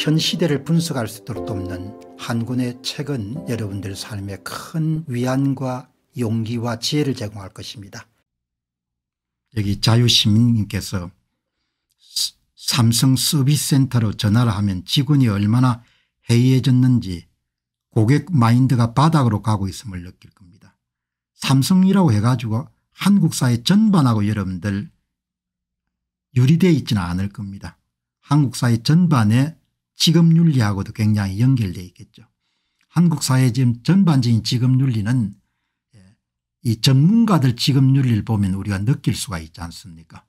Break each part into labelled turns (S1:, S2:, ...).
S1: 현 시대를 분석할 수 있도록 돕는 한군의 책은 여러분들 삶에 큰 위안과 용기와 지혜를 제공할 것입니다. 여기 자유시민님께서 삼성 서비스센터로 전화를 하면 직원이 얼마나 해이해졌는지 고객 마인드가 바닥으로 가고 있음을 느낄 겁니다. 삼성이라고 해가지고 한국 사회 전반하고 여러분들 유리되어 있지는 않을 겁니다. 한국 사회 전반에 지급윤리하고도 굉장히 연결되어 있겠죠. 한국 사회 지금 전반적인 지급윤리는 예, 이 전문가들 지급윤리를 보면 우리가 느낄 수가 있지 않습니까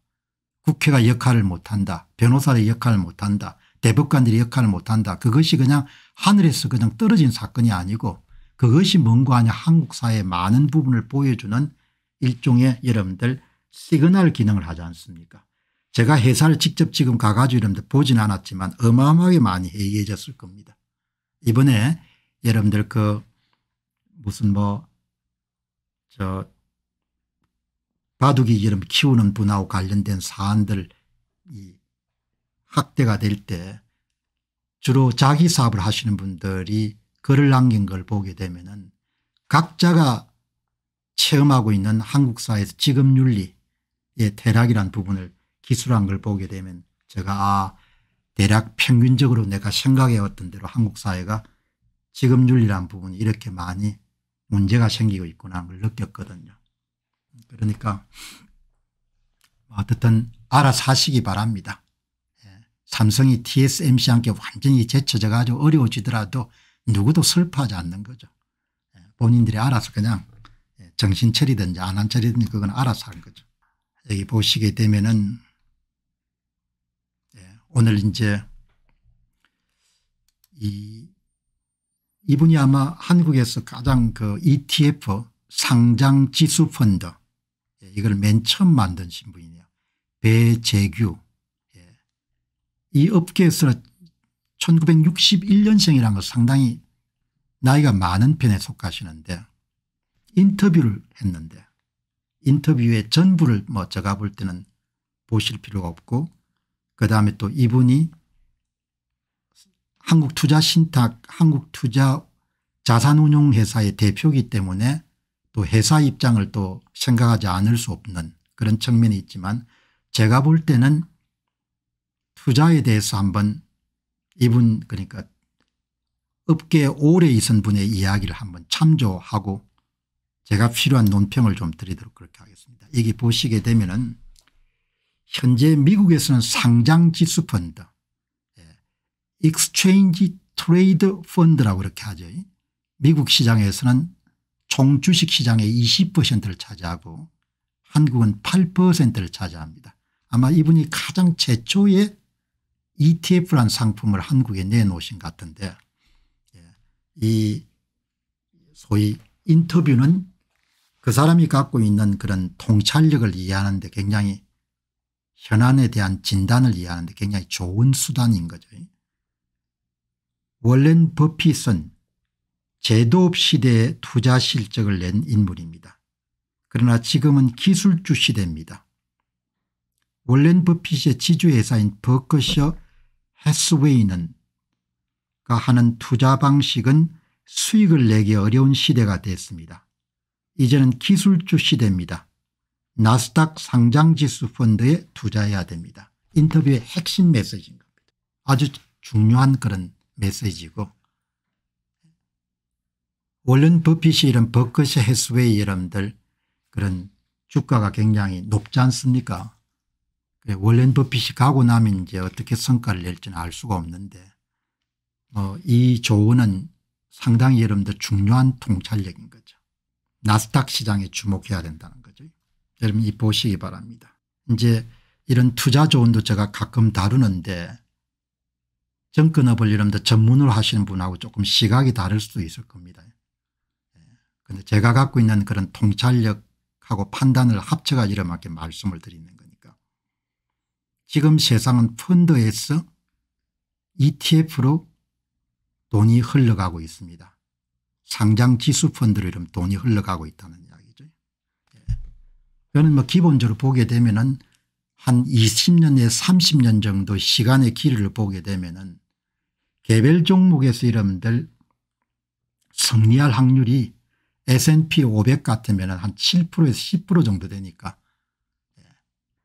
S1: 국회가 역할을 못한다 변호사의 역할을 못한다 대법관들이 역할을 못한다 그것이 그냥 하늘에서 그냥 떨어진 사건이 아니고 그것이 뭔가 아니 한국 사회의 많은 부분을 보여주는 일종의 여러분들 시그널 기능을 하지 않습니까 제가 회사를 직접 지금 가가지고 이러는데 보진 않았지만 어마어마하게 많이 해이해졌을 겁니다. 이번에 여러분들 그 무슨 뭐 저 바둑이 여름 키우는 분하고 관련된 사안들 이 학대가 될 때 주로 자기 사업을 하시는 분들이 글을 남긴 걸 보게 되면은 각자가 체험하고 있는 한국 사회에서 지금 윤리의 태락이란 부분을 기술한 걸 보게 되면 제가 아 대략 평균적으로 내가 생각해왔던 대로 한국 사회가 지금윤리란 부분이 이렇게 많이 문제가 생기고 있구나 하는 걸 느꼈거든요. 그러니까 뭐 어떻든 알아서 시기 바랍니다. 예, 삼성이 TSMC와 함 완전히 제쳐져 가지고 어려워지더라도 누구도 슬퍼하지 않는 거죠. 예, 본인들이 알아서 그냥 예, 정신 차리든지 안한 차리든지 그건 알아서 하는 거죠. 여기 보시게 되면은 오늘 이제 이 이분이 아마 한국에서 가장 그 ETF 상장 지수 펀드 예, 이걸 맨 처음 만든 신분이네요. 배재규 예. 이 업계에서 1961년생이라는 걸 상당히 나이가 많은 편에 속하시는데 인터뷰를 했는데 인터뷰의 전부를 뭐 제가 볼 때는 보실 필요가 없고 그다음에 또 이분이 한국투자신탁 한국투자 자산운용회사의 대표이기 때문에 또 회사 입장을 또 생각하지 않을 수 없는 그런 측면이 있지만 제가 볼 때는 투자에 대해서 한번 이분 그러니까 업계에 오래 있은 분의 이야기를 한번 참조하고 제가 필요한 논평을 좀 드리도록 그렇게 하겠습니다. 이게 보시게 되면은 현재 미국에서는 상장 지수 펀드 익스체인지 트레이드 펀드라고 그렇게 하죠. 미국 시장에서는 총 주식 시장의 20%를 차지하고 한국은 8%를 차지합니다. 아마 이분이 가장 최초의 ETF란 상품을 한국에 내놓으신 것 같은데 예, 이 소위 인터뷰는 그 사람이 갖고 있는 그런 통찰력을 이해하는데 굉장히 현안에 대한 진단을 이해하는데 굉장히 좋은 수단인 거죠. 월렌 버핏은 제도업 시대에 투자 실적을 낸 인물입니다. 그러나 지금은 기술주 시대입니다. 월렌 버핏의 지주회사인 버커셔 해스웨이는 가 하는 투자 방식은 수익을 내기 어려운 시대가 됐습니다. 이제는 기술주 시대입니다. 나스닥 상장지수 펀드에 투자해야 됩니다. 인터뷰의 핵심 메시지인 겁니다. 아주 중요한 그런 메시지고 원론 버핏이 이런 버커시 해스웨이 여러분들 그런 주가가 굉장히 높지 않습니까 원론 버핏이 가고 나면 이제 어떻게 성과를 낼지는 알 수가 없는데 어, 이 조언은 상당히 여러분들 중요한 통찰력인 거죠. 나스닥 시장에 주목해야 된다는 거죠. 여러분 이 보시기 바랍니다. 이제 이런 투자 조언도 제가 가끔 다루는데 정권업을 이름도 전문으로 하시는 분하고 조금 시각이 다를 수도 있을 겁니다. 그런데 예. 제가 갖고 있는 그런 통찰력하고 판단을 합쳐가 지고이렇게 말씀을 드리는 거니까 지금 세상은 펀드에서 ETF로 돈이 흘러가고 있습니다. 상장 지수 펀드로 이름 돈이 흘러가고 있다는 저는 뭐 기본적으로 보게 되면은 한 20년에 30년 정도 시간의 길이를 보게 되면은 개별 종목에서 이름들 승리할 확률이 S&P 500 같으면 한 7%에서 10% 정도 되니까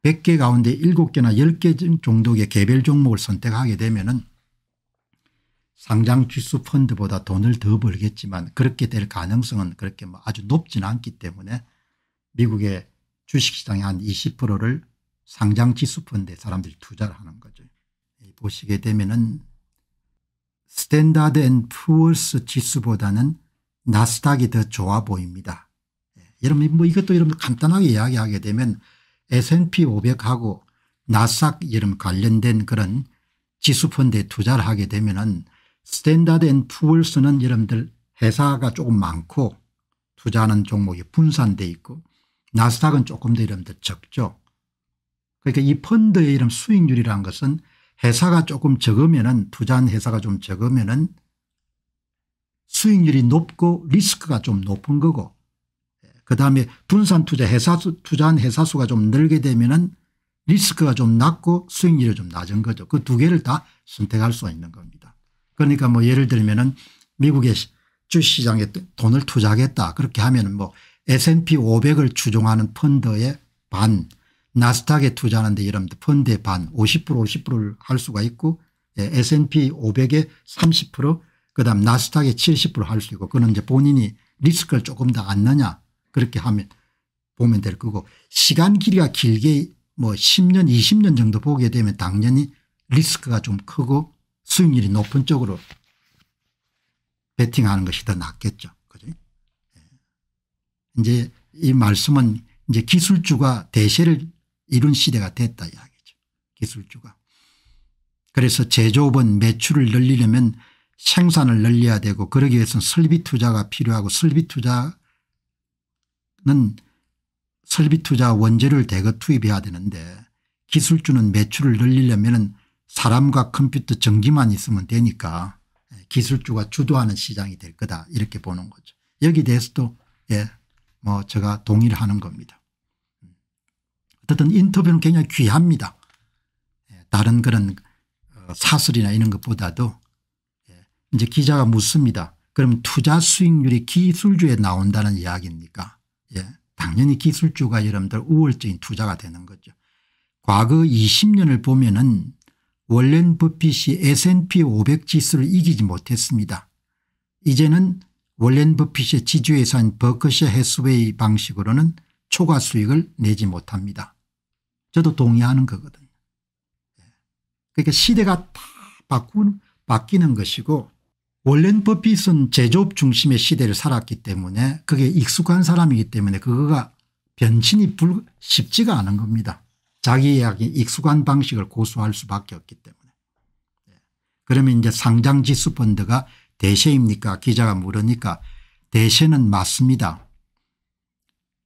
S1: 100개 가운데 7개나 10개 정도의 개별 종목을 선택하게 되면 상장 지수 펀드보다 돈을 더 벌겠지만 그렇게 될 가능성은 그렇게 뭐 아주 높지는 않기 때문에 미국의 주식시장의 한 20%를 상장지수 펀드에 사람들이 투자를 하는 거죠. 보시게 되면은 스탠다드 앤 푸어스 지수보다는 나스닥이 더 좋아 보입니다. 여러분 예, 뭐 이것도 여러분 뭐 간단하게 이야기하게 되면 S&P 500하고 나스닥 여러분 관련된 그런 지수 펀드에 투자를 하게 되면은 스탠다드 앤 푸어스는 여러분들 회사가 조금 많고 투자하는 종목이 분산돼 있고 나스닥은 조금 더 이러면 적죠. 그러니까 이 펀드의 이런 수익률이라는 것은 회사가 조금 적으면은 투자한 회사가 좀 적으면은 수익률이 높고 리스크가 좀 높은 거고 그다음에 분산 투자 회사 수, 투자한 회사 수가 좀 늘게 되면은 리스크가 좀 낮고 수익률이 좀 낮은 거죠. 그 두 개를 다 선택할 수 있는 겁니다. 그러니까 뭐 예를 들면은 미국의 주시장에 돈을 투자하겠다 그렇게 하면은 뭐 S&P 500을 추종하는 펀드의 반 나스닥에 투자하는데 여러분들 펀드의 반50% 50%를 할 수가 있고 예, S&P 500의 30% 그다음 나스닥의 70%할 수 있고 그는 이제 본인이 리스크를 조금 더안느냐 그렇게 하면 보면 될 거고 시간 길이가 길게 뭐 10년 20년 정도 보게 되면 당연히 리스크가 좀 크고 수익률이 높은 쪽으로 베팅하는 것이 더 낫겠죠. 이제 이 말씀은 이제 기술주가 대세를 이룬 시대가 됐다 이야기죠. 기술주가. 그래서 제조업은 매출을 늘리려면 생산을 늘려야 되고 그러기 위해서는 설비 투자가 필요하고 설비 투자는 설비 투자 원재료를 대거 투입해야 되는데 기술주는 매출을 늘리려면 사람과 컴퓨터 전기만 있으면 되니까 기술주가 주도하는 시장이 될 거다 이렇게 보는 거죠. 여기 대해서도 예뭐 제가 동의를 하는 겁니다. 어쨌든 인터뷰는 굉장히 귀합니다. 예, 다른 그런 어, 사설이나 이런 것보다도 예, 이제 기자가 묻습니다. 그럼 투자 수익률이 기술주에 나온다는 이야기입니까? 예. 당연히 기술주가 여러분들 우월적인 투자가 되는 거죠. 과거 20년을 보면은 월렌 버핏이 S&P 500 지수를 이기지 못했습니다. 이제는 월렌 버핏의 지주회사인 버크셔 해스웨이 방식으로는 초과 수익을 내지 못합니다. 저도 동의하는 거거든요. 예. 그러니까 시대가 다 바꾸는, 바뀌는 것이고 월렌 버핏은 제조업 중심의 시대를 살았기 때문에 그게 익숙한 사람이기 때문에 그거가 변신이 불, 쉽지가 않은 겁니다. 자기에게 익숙한 방식을 고수할 수밖에 없기 때문에. 예. 그러면 이제 상장지수 펀드가 대세입니까 기자가 물으니까 대세는 맞습니다.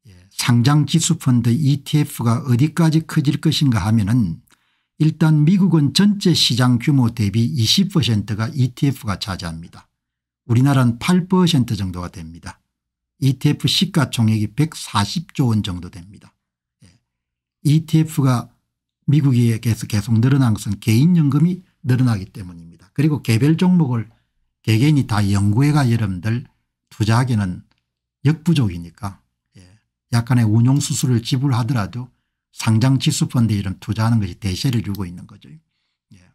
S1: 예, 상장 지수펀드 ETF가 어디까지 커질 것인가 하면 은 일단 미국은 전체 시장 규모 대비 20%가 ETF가 차지합니다. 우리나라는 8% 정도가 됩니다. ETF 시가총액이 140조 원 정도 됩니다. 예, ETF가 미국에 계속, 늘어난 것은 개인연금이 늘어나기 때문입니다. 그리고 개별 종목을 개개인이 다연구해가 여러분들 투자하기는 역부족이니까 예. 약간의 운용수수를 지불하더라도 상장지수펀드 이런 투자하는 것이 대세를 주고 있는 거죠. 예.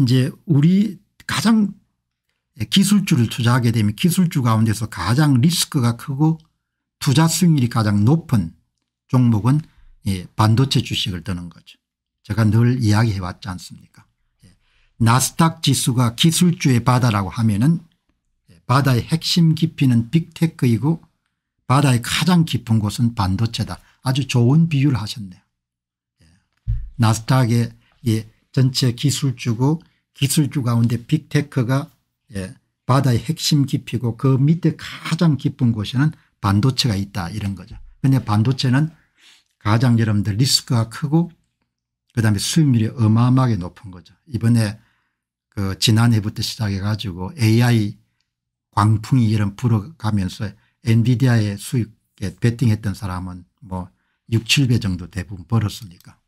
S1: 이제 우리 가장 기술주를 투자하게 되면 기술주 가운데서 가장 리스크가 크고 투자 수익률이 가장 높은 종목은 예, 반도체 주식을 드는 거죠. 제가 늘 이야기해 왔지 않습니까 나스닥 지수가 기술주의 바다라고 하면은 바다의 핵심 깊이는 빅테크이고 바다의 가장 깊은 곳은 반도체다. 아주 좋은 비유를 하셨네요. 예. 나스닥의 예, 전체 기술주고 기술주 가운데 빅테크가 예, 바다의 핵심 깊이고 그 밑에 가장 깊은 곳에는 반도체가 있다 이런 거죠. 그런데 반도체는 가장 여러분들 리스크가 크고 그다음에 수익률이 어마어마하게 높은 거죠. 이번에 그 지난해부터 시작해가지고 AI 광풍이 이런 불어가면서 엔비디아의 수익에 베팅했던 사람은 뭐 6, 7배 정도 대부분 벌었으니까.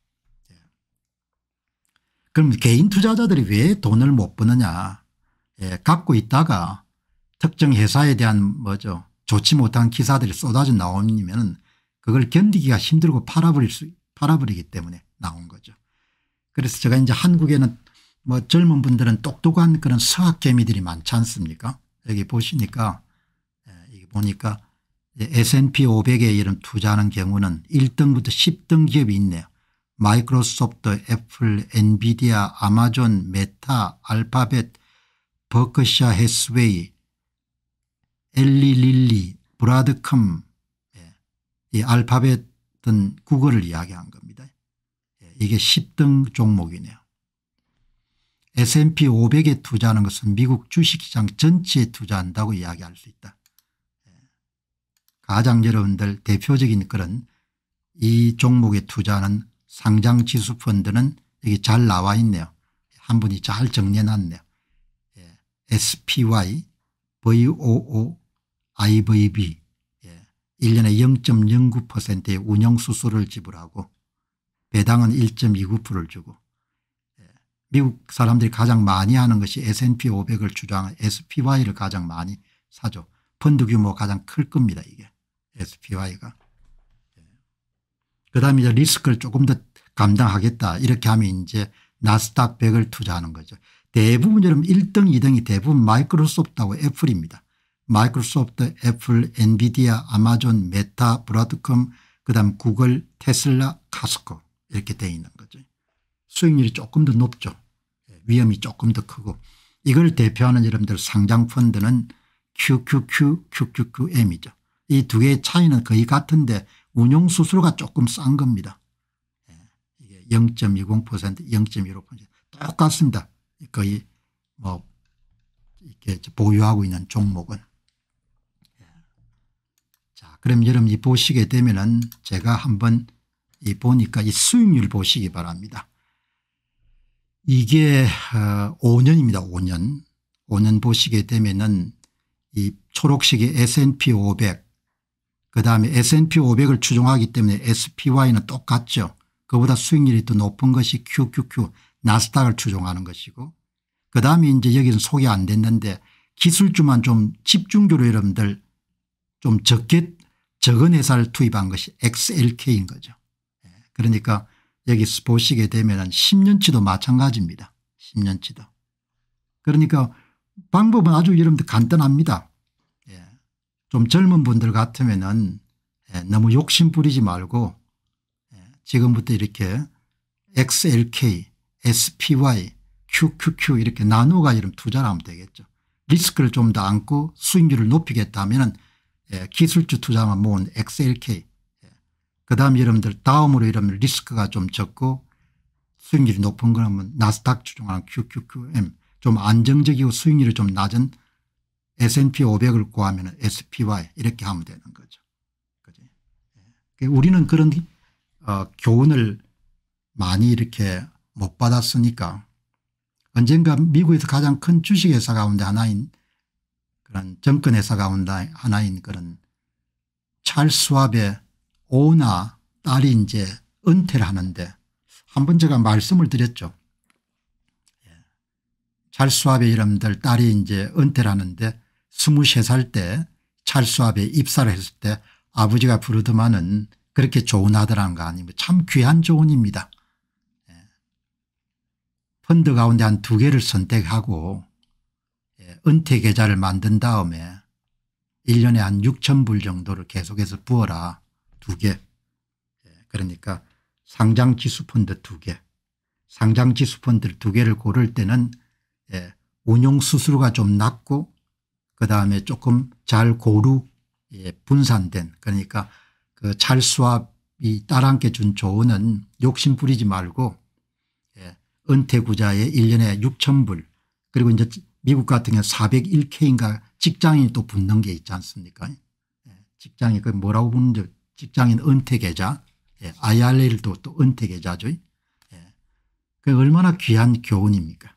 S1: 예. 그럼 개인 투자자들이 왜 돈을 못 버느냐. 예, 갖고 있다가 특정 회사에 대한 뭐죠. 좋지 못한 기사들이 쏟아져 나오면 그걸 견디기가 힘들고 팔아버릴 수, 팔아버리기 때문에 나온 거죠. 그래서 제가 이제 한국에는 뭐 젊은 분들은 똑똑한 그런 사학개미들이 많지 않습니까 여기 보시니까 여기 예, 보니까 S&P 500에 이런 투자하는 경우는 1등부터 10등 기업이 있네요. 마이크로소프트, 애플, 엔비디아, 아마존, 메타, 알파벳, 버크셔 해스웨이, 엘리 릴리, 브라드컴 예. 이 알파벳은 구글을 이야기한 겁니다. 예. 이게 10등 종목이네요. S&P 500에 투자하는 것은 미국 주식시장 전체에 투자한다고 이야기할 수 있다. 예. 가장 여러분들 대표적인 그런 이 종목에 투자하는 상장 지수 펀드는 여기 잘 나와 있네요. 한 분이 잘 정리해 놨네요. 예. SPY, VOO, IVB 1년에 예. 0.09%의 운영수수를 지불하고 배당은 1.29%를 주고 미국 사람들이 가장 많이 하는 것이 S&P 500을 주장한 SPY를 가장 많이 사죠. 펀드 규모 가장 가클 겁니다. 이게 SPY가. 예. 그 다음에 이제 리스크를 조금 더 감당하겠다 이렇게 하면 이제 나스닥 100을 투자하는 거죠. 대부분 여러분 1등 2등이 대부분 마이크로소프트하고 애플입니다. 마이크로소프트 애플 엔비디아 아마존 메타 브라드컴 그다음 구글 테슬라 카스코 이렇게 돼 있는 거죠. 수익률이 조금 더 높죠. 예, 위험이 조금 더 크고 이걸 대표하는 여러분들 상장펀드는 QQQ, QQQM이죠. 이 두 개의 차이는 거의 같은데 운용수수료가 조금 싼 겁니다. 예, 이게 0.20% 0.15% 똑같습니다. 거의 뭐 이렇게 보유하고 있는 종목은. 예. 자, 그럼 여러분이 보시게 되면은 제가 한번 이 보니까 이 수익률 보시기 바랍니다. 이게 5년입니다. 아, 5년. 5년 보시게 되면은 이 초록색이 S&P 500 그다음에 S&P 500을 추종하기 때문에 SPY는 똑같죠. 그보다 수익률이 더 높은 것이 QQQ 나스닥을 추종하는 것이고 그다음에 이제 여기는 소개 안 됐는데 기술주만 좀 집중적으로 여러분들 좀 적게 적은 회사를 투입한 것이 XLK인 거죠. 예, 그러니까 여기서 보시게 되면 10년치도 마찬가지입니다. 10년치도. 그러니까 방법은 아주 여러분들 간단합니다. 예. 좀 젊은 분들 같으면 은 예. 너무 욕심 부리지 말고 예. 지금부터 이렇게 XLK, SPY, QQQ 이렇게 나누어가 이름 투자를 하면 되겠죠. 리스크를 좀 더 안고 수익률을 높이겠다면 예, 기술주 투자만 모은 XLK 그다음 여러분들 다음으로 이러분 리스크가 좀 적고 수익률이 높은 거라면 나스닥 추종하는 QQQM 좀 안정적이고 수익률이 좀 낮은 S&P 500을 구하면 SPY 이렇게 하면 되는 거죠. 그지? 예. 그러니까 우리는 그런 어, 교훈을 많이 이렇게 못 받았으니까 언젠가 미국에서 가장 큰 주식회사 가운데 하나인 그런 정권회사 가운데 하나인 그런 찰스왑의 오나 딸이 이제 은퇴를 하는데 한 번 제가 말씀을 드렸죠. 예. 찰수합의 이름들 딸이 이제 은퇴를 하는데 23살 때 찰수합에 입사를 했을 때 아버지가 부르더만은 그렇게 좋은 아들한 거 아니면 참 귀한 조언입니다. 예. 펀드 가운데 한 두 개를 선택하고 예, 은퇴 계좌를 만든 다음에 1년에 한 6천 불 정도를 계속해서 부어라. 두개 예, 그러니까 상장 지수펀드 두 개 상장 지수펀드 두개를 고를 때는 예, 운용 수수료가 좀 낮고 그다음에 조금 잘 고루 예, 분산된 그러니까 그잘수합이따라한테준 조언은 욕심 부리지 말고 예, 은퇴구자의 1년에 6천 불 그리고 이제 미국 같은 경우 401k인가 직장인이 또 붙는 게 있지 않습니까 예, 직장이 그 뭐라고 붙는지 직장인 은퇴계좌, 예, IRL도 또 은퇴계좌죠. 예. 그 얼마나 귀한 교훈입니까.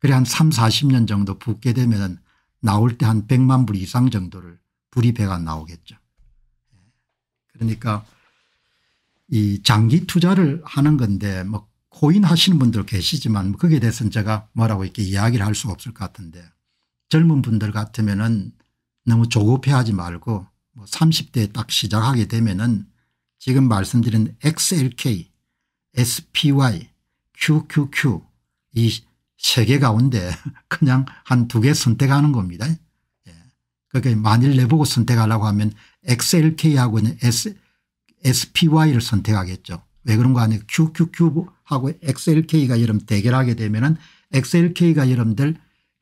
S1: 그래 한 3, 40년 정도 붓게 되면 나올 때 한 100만 불 이상 정도를 불입해가 나오겠죠. 예. 그러니까 이 장기 투자를 하는 건데 뭐 코인 하시는 분들 계시지만 거기에 대해서는 제가 뭐라고 이렇게 이야기를 할 수 없을 것 같은데 젊은 분들 같으면은 너무 조급해하지 말고 뭐3 0대딱 시작하게 되면은 지금 말씀드린 XLK, SPY, QQQ 이 세 개 가운데 그냥 한 두 개 선택하는 겁니다. 예. 그게 만일 내보고 선택하려고 하면 XLK하고는 S, SPY를 선택하겠죠. 왜 그런 거 아니에요. QQQ하고 XLK가 여러분 대결하게 되면 은 XLK가 여러분들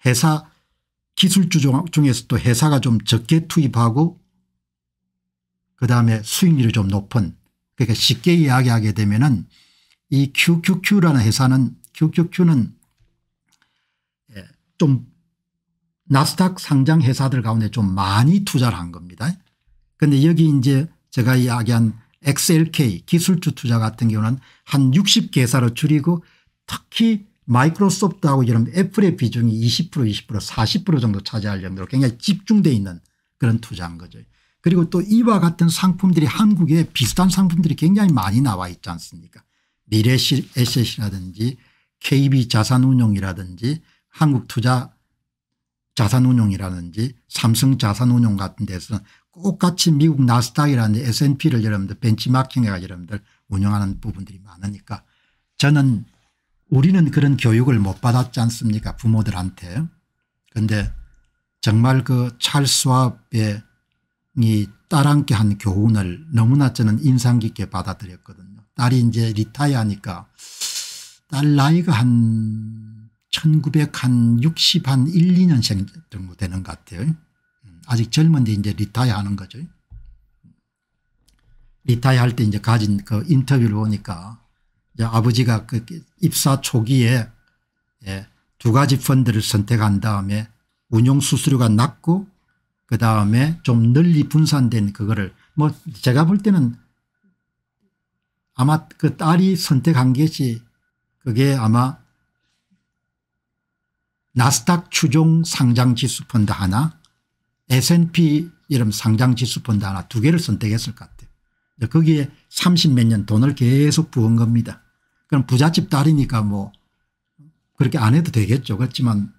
S1: 회사 기술 주 중에서 또 회사가 좀 적게 투입하고 그다음에 수익률이 좀 높은 그러니까 쉽게 이야기하게 되면 은이 QQQ라는 회사는 QQQ는 예, 좀 나스닥 상장 회사들 가운데 좀 많이 투자를 한 겁니다. 그런데 여기 이제 제가 이야기한 XLK 기술주 투자 같은 경우는 한 60개사로 줄이고 특히 마이크로소프트하고 이런 애플의 비중이 20% 20% 40% 정도 차지할 정도로 굉장히 집중되어 있는 그런 투자한 거죠. 그리고 또 이와 같은 상품들이 한국에 비슷한 상품들이 굉장히 많이 나와 있지 않습니까 미래에셋이라든지 KB자산운용이라든지 한국투자 자산운용이라든지 삼성자산운용 같은 데서 는 똑같이 미국 나스닥이라는 S&P를 여러분들 벤치마킹해가 여러분들 운영하는 부분들이 많으니까 저는 우리는 그런 교육을 못 받았지 않습니까 부모들한테. 그런데 정말 그 찰스와의 이 딸한테 한 교훈을 너무나 저는 인상 깊게 받아들였거든요. 딸이 이제 리타이하니까 딸 나이가 한 1960, 한 1, 2년생 정도 되는 것 같아요. 음, 아직 젊은데 이제 리타이 하는 거죠. 리타이 할때 이제 가진 그 인터뷰를 보니까 아버지가 그 입사 초기에 예, 두 가지 펀드를 선택한 다음에 운용 수수료가 낮고 그다음에 좀 널리 분산된 그거를 뭐 제가 볼 때는 아마 그 딸이 선택한 것이 그게 아마 나스닥 추종 상장지수 펀드 하나 S&P 이름 상장지수 펀드 하나 두 개를 선택했을 것 같아요. 거기에 30 몇 년 돈을 계속 부은 겁니다. 그럼 부잣집 딸이니까 뭐 그렇게 안 해도 되겠죠. 그렇지만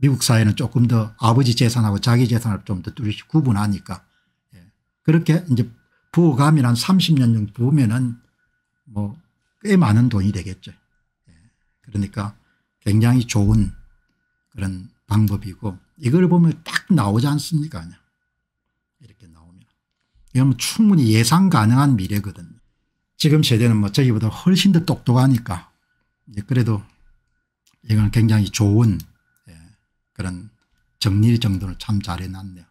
S1: 미국 사회는 조금 더 아버지 재산하고 자기 재산을 좀 더 뚜렷이 구분하니까 예. 그렇게 이제 부어가면 한 30년 정도 보면은 뭐 꽤 많은 돈이 되겠죠. 예. 그러니까 굉장히 좋은 그런 방법이고 이걸 보면 딱 나오지 않습니까 그냥 이렇게 나오면 이건 충분히 예상 가능한 미래거든요. 지금 세대는 뭐 저희보다 훨씬 더 똑똑하니까 예, 그래도 이건 굉장히 좋은 그런 정리 정도를 참 잘해놨네요.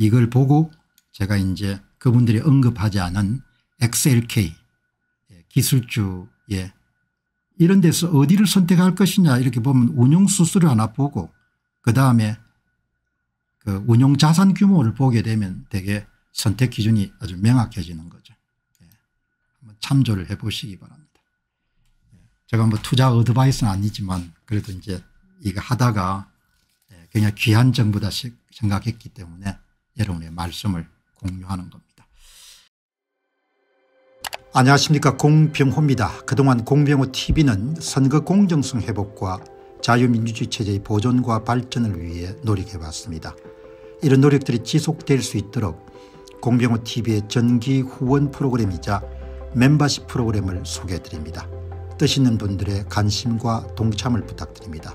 S1: 이걸 보고 제가 이제 그분들이 언급하지 않은 XLK 예, 기술주의 이런 데서 어디를 선택할 것이냐 이렇게 보면 운용수수료 하나 보고 그다음에 그 운용자산 규모를 보게 되면 되게 선택 기준이 아주 명확해지는 거죠. 예, 한번 참조를 해보시기 바랍니다. 예, 제가 뭐 투자 어드바이스는 아니지만 그래도 이제 이거 하다가 그냥 귀한 정보다 생각했기 때문에 여러분의 말씀을 공유하는 겁니다. 안녕하십니까 공병호입니다. 그동안 공병호TV는 선거 공정성 회복과 자유민주주의 체제의 보존과 발전을 위해 노력해왔습니다. 이런 노력들이 지속될 수 있도록 공병호TV의 전기 후원 프로그램이자 멤버십 프로그램을 소개해드립니다. 뜻 있는 분들의 관심과 동참을 부탁드립니다.